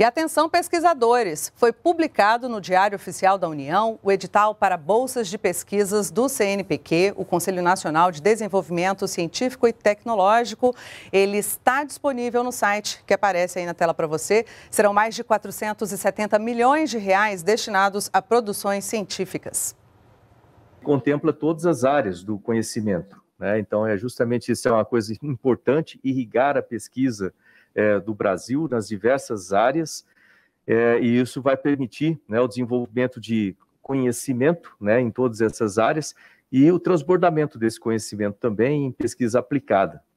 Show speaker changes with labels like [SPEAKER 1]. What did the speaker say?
[SPEAKER 1] E atenção, pesquisadores! Foi publicado no Diário Oficial da União o edital para bolsas de pesquisas do CNPq, o Conselho Nacional de Desenvolvimento Científico e Tecnológico. Ele está disponível no site que aparece aí na tela para você. Serão mais de 470 milhões de reais destinados a produções científicas.
[SPEAKER 2] Contempla todas as áreas do conhecimento. Né? Então, é justamente isso é uma coisa importante irrigar a pesquisa é, do Brasil nas diversas áreas, é, e isso vai permitir né, o desenvolvimento de conhecimento né, em todas essas áreas e o transbordamento desse conhecimento também em pesquisa aplicada.